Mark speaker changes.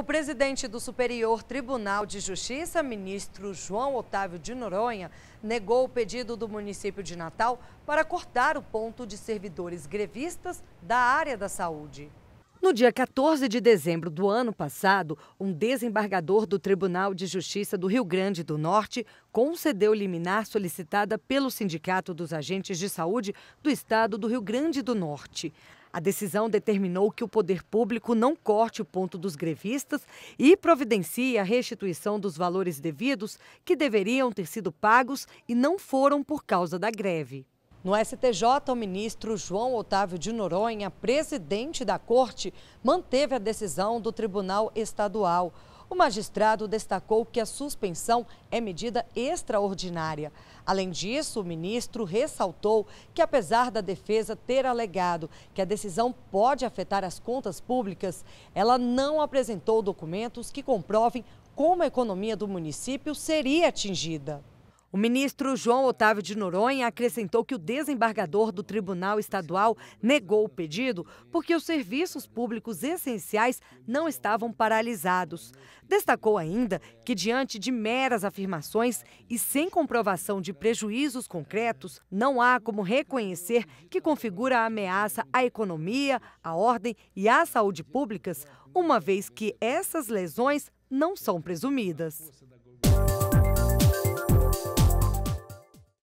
Speaker 1: O presidente do Superior Tribunal de Justiça, ministro João Otávio de Noronha, negou o pedido do município de Natal para cortar o ponto de servidores grevistas da área da saúde. No dia 14 de dezembro do ano passado, um desembargador do Tribunal de Justiça do Rio Grande do Norte concedeu liminar solicitada pelo Sindicato dos Agentes de Saúde do Estado do Rio Grande do Norte. A decisão determinou que o poder público não corte o ponto dos grevistas e providencie a restituição dos valores devidos que deveriam ter sido pagos e não foram por causa da greve. No STJ, o ministro João Otávio de Noronha, presidente da corte, manteve a decisão do Tribunal Estadual. O magistrado destacou que a suspensão é medida extraordinária. Além disso, o ministro ressaltou que, apesar da defesa ter alegado que a decisão pode afetar as contas públicas, ela não apresentou documentos que comprovem como a economia do município seria atingida. O ministro João Otávio de Noronha acrescentou que o desembargador do Tribunal Estadual negou o pedido porque os serviços públicos essenciais não estavam paralisados. Destacou ainda que, diante de meras afirmações e sem comprovação de prejuízos concretos, não há como reconhecer que configura a ameaça à economia, à ordem e à saúde públicas, uma vez que essas lesões não são presumidas.